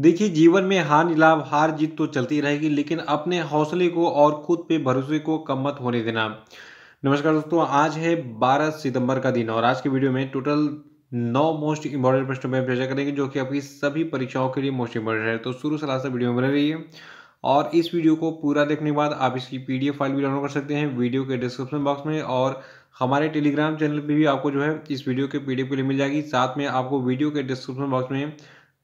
देखिए जीवन में हानि लाभ हार जीत तो चलती रहेगी लेकिन अपने हौसले को और खुद पे भरोसे को कम मत होने देना नमस्कार दोस्तों आज है 12 सितंबर का दिन और आज के वीडियो में टोटल नौ मोस्ट इंपॉर्टेंट प्रश्न पर चर्चा करेंगे जो कि आपकी सभी परीक्षाओं के लिए मोस्ट इंपॉर्टेंट है तो शुरू से लास्ट वीडियो में बने रहिए और इस वीडियो को पूरा देखने के बाद आप इसकी पी फाइल भी डाउनलोड कर सकते हैं वीडियो के डिस्क्रिप्शन बॉक्स में और हमारे टेलीग्राम चैनल पर भी आपको जो है इस वीडियो के पी के लिए मिल जाएगी साथ में आपको वीडियो के डिस्क्रिप्शन बॉक्स में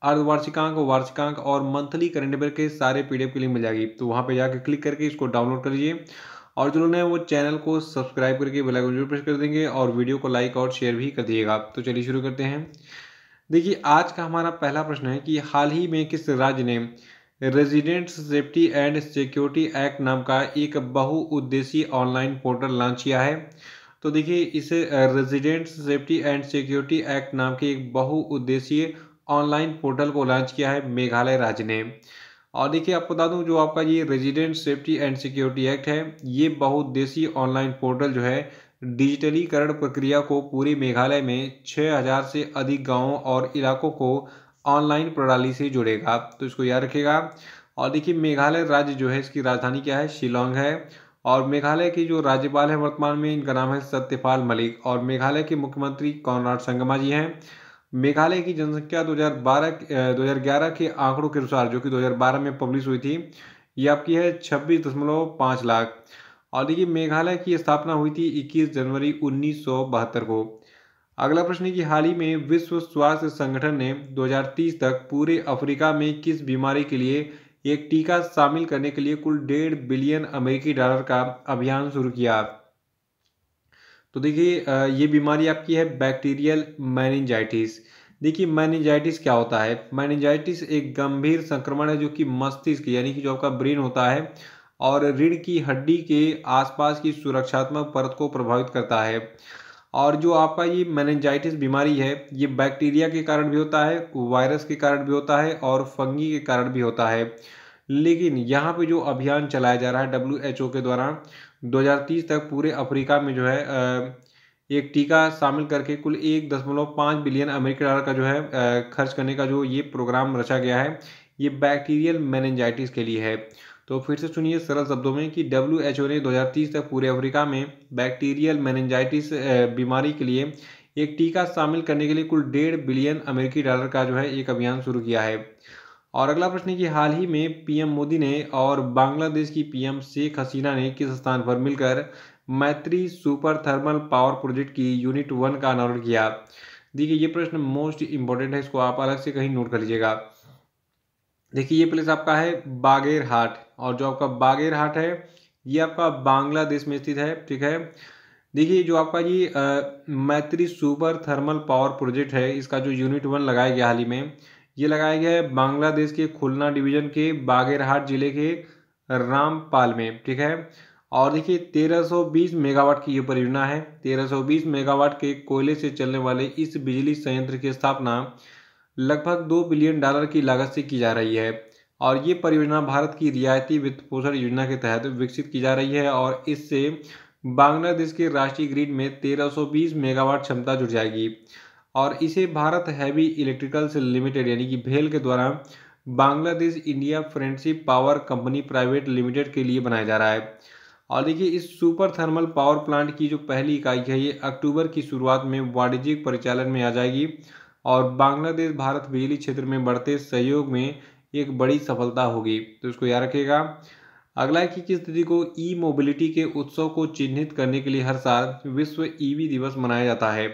अर्धवार्षिकांक वार्षिकांक और मंथली करंट अफेयर के सारे पी की लिंक मिल जाएगी तो वहाँ पर जाकर क्लिक करके इसको डाउनलोड कर लीजिए और जो लोग वो चैनल को सब्सक्राइब करके बेल आइकन जरूर प्रेस कर देंगे और वीडियो को लाइक और शेयर भी कर दिएगा तो चलिए शुरू करते हैं देखिए आज का हमारा पहला प्रश्न है कि हाल ही में किस राज्य ने resident safety and security act नाम का एक बहुउद्देशीय ऑनलाइन पोर्टल लॉन्च किया है तो देखिए इसे resident safety and security act नाम के एक बहुउद्देशीय ऑनलाइन पोर्टल को लॉन्च किया है मेघालय राज्य ने और देखिए आपको बता दूं जो आपका ये resident safety and security act है ये बहुउद्देशी ऑनलाइन पोर्टल जो है डिजिटलीकरण प्रक्रिया को पूरे मेघालय में 6000 से अधिक गांवों और इलाकों को ऑनलाइन प्रणाली से जुड़ेगा तो इसको याद रखेगा और देखिए मेघालय राज्य जो है इसकी राजधानी क्या है शिलोंग है और मेघालय की जो राज्यपाल है वर्तमान में इनका नाम है सत्यपाल मलिक और मेघालय के मुख्यमंत्री कौनराड संगमा जी हैं मेघालय की जनसंख्या 2012 2011 के आंकड़ों के अनुसार जो कि 2012 में पब्लिश हुई थी ये आपकी है छब्बीस दशमलव पाँच लाख और देखिए मेघालय की स्थापना हुई थी 21 जनवरी उन्नीस को अगला प्रश्न है कि हाल ही में विश्व स्वास्थ्य संगठन ने 2030 तक पूरे अफ्रीका में किस बीमारी के लिए एक टीका शामिल करने के लिए कुल डेढ़ बिलियन अमेरिकी डॉलर का अभियान शुरू किया तो देखिए ये बीमारी आपकी है बैक्टीरियल मैनिजाइटिस देखिए मैनिजाइटिस क्या होता है मैनिजाइटिस एक गंभीर संक्रमण है जो कि मस्तिष्क यानी कि जो आपका ब्रेन होता है और रीढ़ की हड्डी के आसपास की सुरक्षात्मक परत को प्रभावित करता है और जो आपका ये मैनेजाइटिस बीमारी है ये बैक्टीरिया के कारण भी होता है वायरस के कारण भी होता है और फंगी के कारण भी होता है लेकिन यहाँ पे जो अभियान चलाया जा रहा है डब्ल्यू के द्वारा 2030 तक पूरे अफ्रीका में जो है एक टीका शामिल करके कुल एक दशमलव पाँच बिलियन अमेरिकी डॉलर का जो है खर्च करने का जो ये प्रोग्राम रचा गया है ये बैक्टीरियल मैनेजाइटिस के लिए है तो फिर से सुनिए सरल शब्दों में कि डब्ल्यू एच ओ ने तीस तक पूरे अफ्रीका में बैक्टीरियल मैनेजाइटिस बीमारी के लिए एक टीका शामिल करने के लिए कुल डेढ़ बिलियन अमेरिकी डॉलर का जो है एक अभियान शुरू किया है और अगला प्रश्न है कि हाल ही में पीएम मोदी ने और बांग्लादेश की पीएम शेख हसीना ने किस स्थान पर मिलकर Maitri super thermal power project की यूनिट वन का अनावरण किया देखिए ये प्रश्न मोस्ट इंपॉर्टेंट है इसको आप अलग से कहीं नोट कर लीजिएगा देखिए ये प्लेस आपका है बागेर हाट और जो आपका बागेर हाट है ये आपका बांग्लादेश में स्थित है ठीक है देखिए जो आपका ये मैत्री सुपर थर्मल पावर प्रोजेक्ट है इसका जो यूनिट वन लगाया गया हाल ही में ये लगाया गया है बांग्लादेश के खुलना डिवीजन के बागेरहाट जिले के रामपाल में ठीक है और देखिए 1320 मेगावाट की यह परियोजना है 1320 मेगावाट के कोयले से चलने वाले इस बिजली संयंत्र की स्थापना लगभग दो बिलियन डॉलर की लागत से की जा रही है और ये परियोजना भारत की रियायती वित्त पोषण योजना के तहत विकसित की जा रही है और इससे बांग्लादेश के राष्ट्रीय ग्रिड में 1320 मेगावाट क्षमता जुड़ जाएगी और इसे भारत हैवी इलेक्ट्रिकल्स लिमिटेड यानी कि भेल के द्वारा Bangladesh India friendship power company private limited के लिए बनाया जा रहा है और देखिए इस सुपर थर्मल पावर प्लांट की जो पहली इकाई है ये अक्टूबर की शुरुआत में वाणिज्यिक परिचालन में आ जाएगी और बांग्लादेश भारत बिजली क्षेत्र में बढ़ते सहयोग में एक बड़ी सफलता होगी तो इसको याद रखेगा अगला है कि किस तिथि को ई मोबिलिटी के उत्सव को चिन्हित करने के लिए हर साल विश्व ईवी e दिवस मनाया जाता है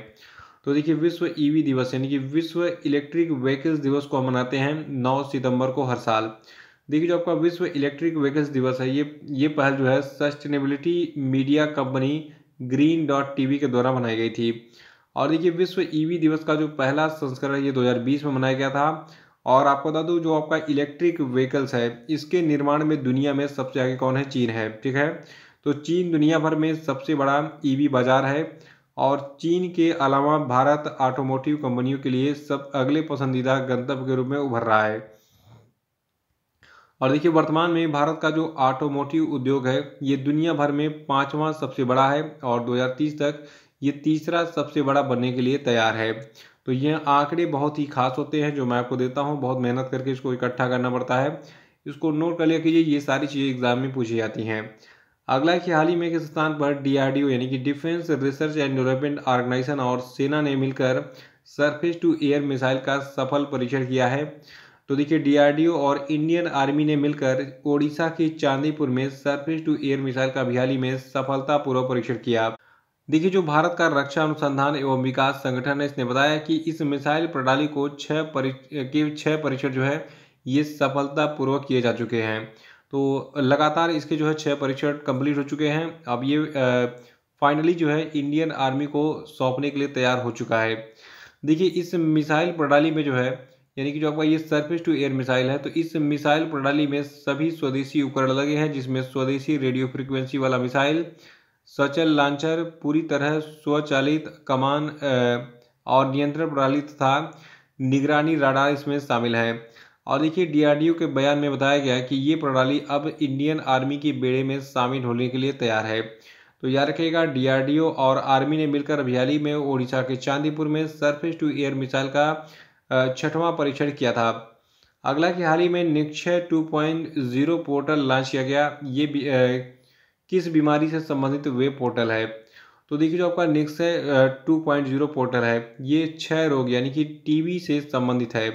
तो देखिए विश्व ईवी e दिवस यानी कि विश्व इलेक्ट्रिक व्हीकल्स दिवस को हम मनाते हैं नौ सितंबर को हर साल देखिए जो आपका विश्व इलेक्ट्रिक व्हीकल्स दिवस है ये ये पहल जो है sustainability media company green dot T के द्वारा बनाई गई थी और देखिए विश्व ईवी e दिवस का जो पहला संस्करण है ये 2020 में मनाया गया था और आपको बता दूँ जो आपका इलेक्ट्रिक व्हीकल्स है इसके निर्माण में दुनिया में सबसे आगे कौन है चीन है ठीक है तो चीन दुनिया भर में सबसे बड़ा ईवी e बाजार है और चीन के अलावा भारत ऑटोमोटिव कंपनियों के लिए सब अगले पसंदीदा गंतव्य के रूप में उभर रहा है और देखिए वर्तमान में भारत का जो ऑटोमोटिव उद्योग है ये दुनिया भर में पाँचवा सबसे बड़ा है और 2030 तक ये तीसरा सबसे बड़ा बनने के लिए तैयार है तो ये आंकड़े बहुत ही खास होते हैं जो मैं आपको देता हूँ बहुत मेहनत करके इसको इकट्ठा करना पड़ता है इसको नोट कर लिया कीजिए ये सारी चीज़ें एग्जाम में पूछी जाती हैं अगला कि हाल ही में के स्थान पर डीआरडीओ यानी कि defence research and development organisation और सेना ने मिलकर सरफेस टू एयर मिसाइल का सफल परीक्षण किया है तो देखिए डीआरडीओ और इंडियन आर्मी ने मिलकर ओडिशा के चांदीपुर में सरफेस टू एयर मिसाइल का भी में सफलतापूर्वक परीक्षण किया देखिए जो भारत का रक्षा अनुसंधान एवं विकास संगठन है इसने बताया कि इस मिसाइल प्रणाली को छः परीक्ष के छः परीक्षण जो है ये सफलतापूर्वक किए जा चुके हैं तो लगातार इसके जो है छः परीक्षण कंप्लीट हो चुके हैं अब ये फाइनली जो है इंडियन आर्मी को सौंपने के लिए तैयार हो चुका है देखिए इस मिसाइल प्रणाली में जो है यानी कि जो आपका ये सरफेस टू एयर मिसाइल है तो इस मिसाइल प्रणाली में सभी स्वदेशी उपकरण लगे हैं जिसमें स्वदेशी रेडियो फ्रिक्वेंसी वाला मिसाइल सचल लॉन्चर पूरी तरह स्वचालित कमान और नियंत्रण प्रणाली तथा निगरानी राडार इसमें शामिल है और देखिए डी के बयान में बताया गया है कि ये प्रणाली अब इंडियन आर्मी के बेड़े में शामिल होने के लिए तैयार है तो याद रखिएगा डी और आर्मी ने मिलकर अभियाली में ओडिशा के चांदीपुर में सरफेस टू एयर मिसाइल का छठवां परीक्षण किया था अगला कि हाल ही में निक्षय 2.0 पोर्टल लॉन्च किया गया ये किस बीमारी से संबंधित वेब पोर्टल है तो देखिए जो आपका निक्स है टू पॉइंट जीरो पोर्टल है ये छः रोग यानी कि टीबी से संबंधित है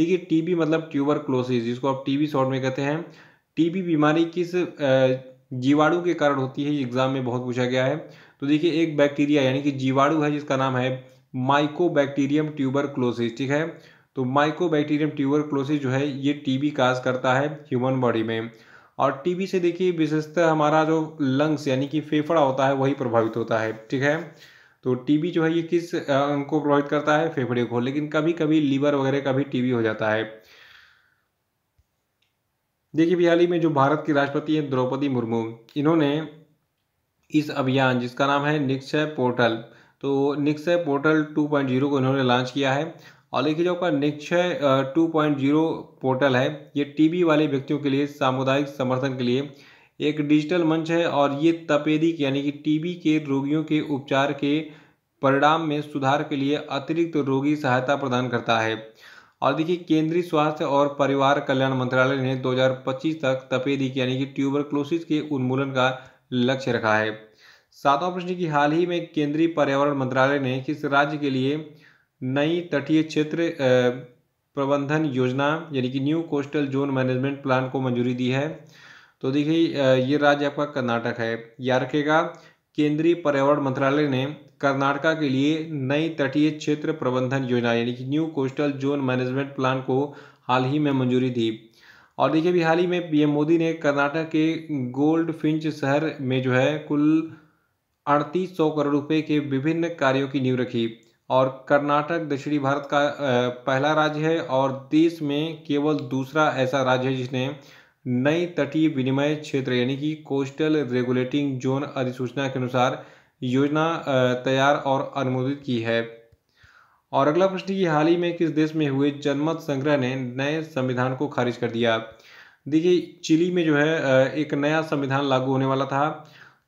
देखिए टीबी मतलब ट्यूबर क्लोसिस जिसको आप टीबी शॉर्ट में कहते हैं टीबी बीमारी किस जीवाणु के कारण होती है एग्जाम में बहुत पूछा गया है तो देखिए एक बैक्टीरिया यानी कि जीवाणु है जिसका नाम है बैक्टीरियम ट्यूबर क्लोसिस ठीक है तो बैक्टीरियम ट्यूबर क्लोसिस जो है ये टीबी काज करता है ह्यूमन बॉडी में और टीबी से देखिए विशेषतः हमारा जो लंग्स यानी कि फेफड़ा होता है वही प्रभावित होता है ठीक है तो टीबी जो है ये किस को प्रभावित करता है फेफड़े को लेकिन कभी कभी लीवर वगैरह का भी टीबी हो जाता है देखिए भी में जो भारत की राष्ट्रपति हैं द्रौपदी मुर्मू इन्होंने इस अभियान जिसका नाम है निक्षय पोर्टल तो निक्षय पोर्टल 2.0 को इन्होंने लॉन्च किया है और देखिए जो आपका निक्षय 2.0 पोर्टल है ये टीबी वाले व्यक्तियों के लिए सामुदायिक समर्थन के लिए एक डिजिटल मंच है और ये तपेदिक यानी कि टीबी के रोगियों के उपचार के परिणाम में सुधार के लिए अतिरिक्त रोगी सहायता प्रदान करता है और देखिए केंद्रीय स्वास्थ्य और परिवार कल्याण मंत्रालय ने 2025 तक तपेदिक यानी कि ट्यूबरक्लोसिस के उन्मूलन का लक्ष्य रखा है सातवां प्रश्न की हाल ही में केंद्रीय पर्यावरण मंत्रालय ने किस राज्य के लिए नई तटीय क्षेत्र प्रबंधन योजना यानी कि new coastal zone management plan को मंजूरी दी है तो देखिए ये राज्य आपका कर्नाटक है याद रखेगा केंद्रीय पर्यावरण मंत्रालय ने कर्नाटका के लिए नई तटीय क्षेत्र प्रबंधन योजना यानी कि new coastal zone management plan को हाल ही में मंजूरी दी और देखिए भी हाल ही में पीएम मोदी ने कर्नाटक के गोल्ड फिंच शहर में जो है कुल अड़तीस सौ करोड़ रुपए के विभिन्न कार्यों की नींव रखी और कर्नाटक दक्षिणी भारत का पहला राज्य है और देश में केवल दूसरा ऐसा राज्य है जिसने नई तटीय विनिमय क्षेत्र यानी कि कोस्टल रेगुलेटिंग जोन अधिसूचना के अनुसार योजना तैयार और अनुमोदित की है और अगला प्रश्न कि हाल ही में किस देश में हुए जनमत संग्रह ने नए संविधान को खारिज कर दिया देखिए चिली में जो है एक नया संविधान लागू होने वाला था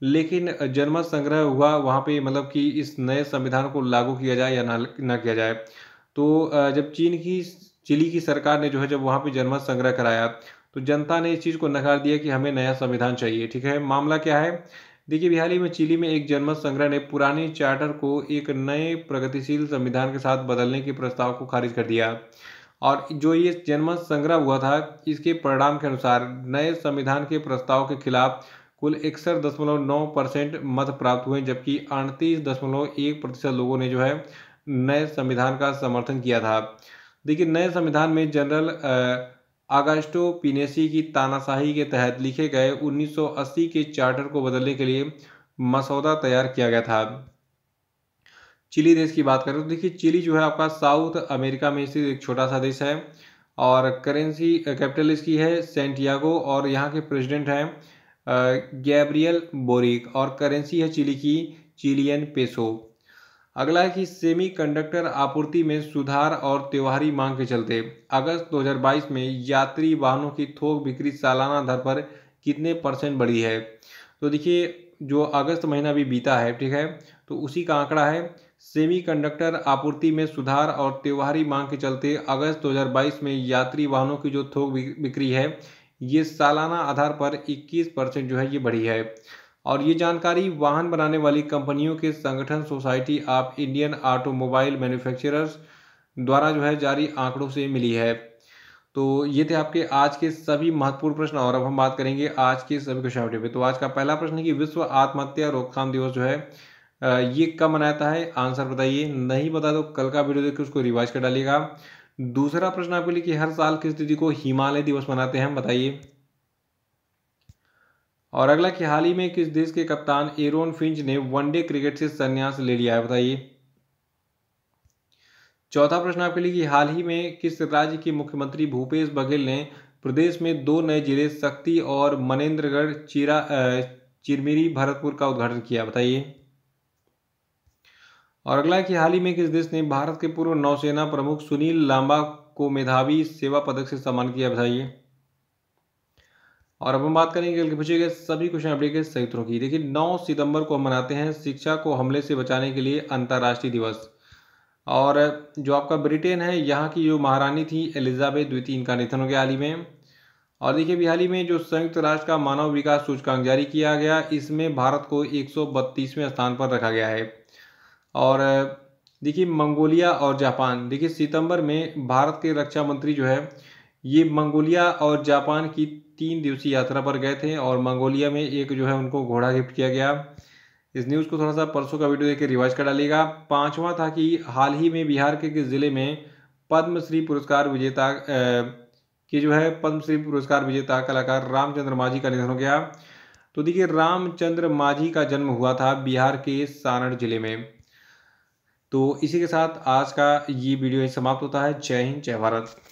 लेकिन जनमत संग्रह हुआ वहाँ पे मतलब कि इस नए संविधान को लागू किया जाए या ना ना किया जाए तो जब चीन की चिली की सरकार ने जो है जब वहाँ पे जनमत संग्रह कराया तो जनता ने इस चीज़ को नकार दिया कि हमें नया संविधान चाहिए ठीक है मामला क्या है देखिए बिहारी में चिली में एक जनमत संग्रह ने पुरानी चार्टर को एक नए प्रगतिशील संविधान के साथ बदलने के प्रस्ताव को खारिज कर दिया और जो ये जनमत संग्रह हुआ था इसके परिणाम के अनुसार नए संविधान के प्रस्ताव के खिलाफ कुल इकसठ दशमलव नौ परसेंट मत प्राप्त हुए जबकि अड़तीस दशमलव एक प्रतिशत लोगों ने जो है नए संविधान का समर्थन किया था देखिए नए संविधान में जनरल आ, अगस्टो पिनेसी की तानाशाही के तहत लिखे गए 1980 के चार्टर को बदलने के लिए मसौदा तैयार किया गया था चिली देश की बात करें तो देखिए चिली जो है आपका साउथ अमेरिका में स्थित एक छोटा सा देश है और करेंसी कैपिटल इसकी है सेंटियागो और यहाँ के प्रेसिडेंट हैं गैब्रियल बोरिक और करेंसी है चिली की चिलियन पेसो अगला है कि सेमीकंडक्टर आपूर्ति में सुधार और त्योहारी मांग के चलते अगस्त 2022 में यात्री वाहनों की थोक बिक्री सालाना दर पर कितने परसेंट बढ़ी है तो देखिए जो अगस्त महीना भी बीता है ठीक है तो उसी का आंकड़ा है सेमीकंडक्टर आपूर्ति में सुधार और त्योहारी मांग के चलते अगस्त 2022 में यात्री वाहनों की जो थोक बिक्री है ये सालाना आधार पर 21 परसेंट जो है ये बढ़ी है और ये जानकारी वाहन बनाने वाली कंपनियों के संगठन society of Indian automobile manufacturers द्वारा जो है जारी आंकड़ों से मिली है तो ये थे आपके आज के सभी महत्वपूर्ण प्रश्न और अब हम बात करेंगे आज के सभी क्वेश्चन पे तो आज का पहला प्रश्न है कि विश्व आत्महत्या रोकथाम दिवस जो है ये कब मनाता है आंसर बताइए नहीं बता तो कल का वीडियो देखकर उसको रिवाइज कर डालिएगा दूसरा प्रश्न आपके लिए कि हर साल किस तिथि को हिमालय दिवस मनाते हैं बताइए और अगला कि हाल ही में किस देश के कप्तान एरोन फिंच ने वनडे क्रिकेट से संन्यास ले लिया है बताइए चौथा प्रश्न आपके लिए कि हाल ही में किस राज्य के मुख्यमंत्री भूपेश बघेल ने प्रदेश में दो नए जिले शक्ति और मनेन्द्रगढ़ चिरा चिरमिरी भरतपुर का उद्घाटन किया बताइए और अगला कि हाल ही में किस देश ने भारत के पूर्व नौसेना प्रमुख सुनील लांबा को मेधावी सेवा पदक से सम्मानित किया बताइए और अब हम बात करेंगे कल के पूछे गए सभी क्वेश्चन अपडेट के संयुक्तों की देखिए 9 सितंबर को हम मनाते हैं शिक्षा को हमले से बचाने के लिए अंतर्राष्ट्रीय दिवस और जो आपका ब्रिटेन है यहाँ की जो महारानी थी एलिजाबेथ द्वितीय इनका निधन हो गया हाल ही में और देखिए भी हाल ही में जो संयुक्त राष्ट्र का मानव विकास सूचकांक जारी किया गया इसमें भारत को एक स्थान पर रखा गया है और देखिए मंगोलिया और जापान देखिए सितंबर में भारत के रक्षा मंत्री जो है ये मंगोलिया और जापान की तीन दिवसीय यात्रा पर गए थे और मंगोलिया में एक जो है उनको घोड़ा गिफ्ट किया गया इस न्यूज़ को थोड़ा सा परसों का वीडियो देखकर रिवाइज कर डालेगा पांचवा था कि हाल ही में बिहार के किस ज़िले में पद्मश्री पुरस्कार विजेता की जो है पद्मश्री पुरस्कार विजेता कलाकार रामचंद्र माझी का निधन हो गया तो देखिए रामचंद्र माझी का जन्म हुआ था बिहार के सारण जिले में तो इसी के साथ आज का ये वीडियो समाप्त होता है जय हिंद जय भारत